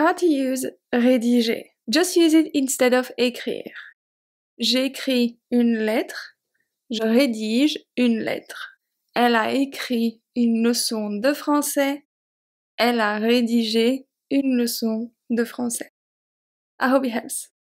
How to use rédiger. Just use it instead of écrire. J'écris une lettre. Je rédige une lettre. Elle a écrit une leçon de français. Elle a rédigé une leçon de français. I hope it helps.